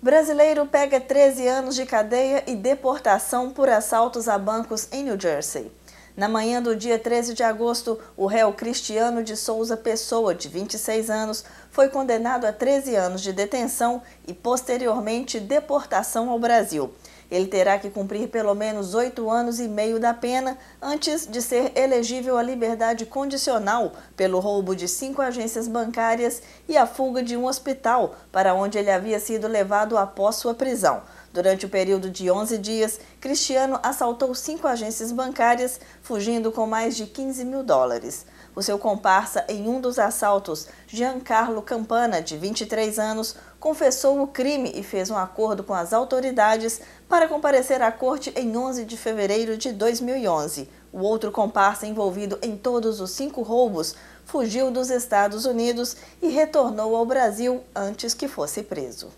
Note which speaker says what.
Speaker 1: Brasileiro pega 13 anos de cadeia e deportação por assaltos a bancos em New Jersey. Na manhã do dia 13 de agosto, o réu Cristiano de Souza Pessoa, de 26 anos, foi condenado a 13 anos de detenção e posteriormente deportação ao Brasil. Ele terá que cumprir pelo menos oito anos e meio da pena antes de ser elegível à liberdade condicional pelo roubo de cinco agências bancárias e a fuga de um hospital para onde ele havia sido levado após sua prisão. Durante o período de 11 dias, Cristiano assaltou cinco agências bancárias, fugindo com mais de 15 mil dólares. O seu comparsa em um dos assaltos, Giancarlo Campana, de 23 anos, confessou o crime e fez um acordo com as autoridades para comparecer à corte em 11 de fevereiro de 2011. O outro comparsa envolvido em todos os cinco roubos fugiu dos Estados Unidos e retornou ao Brasil antes que fosse preso.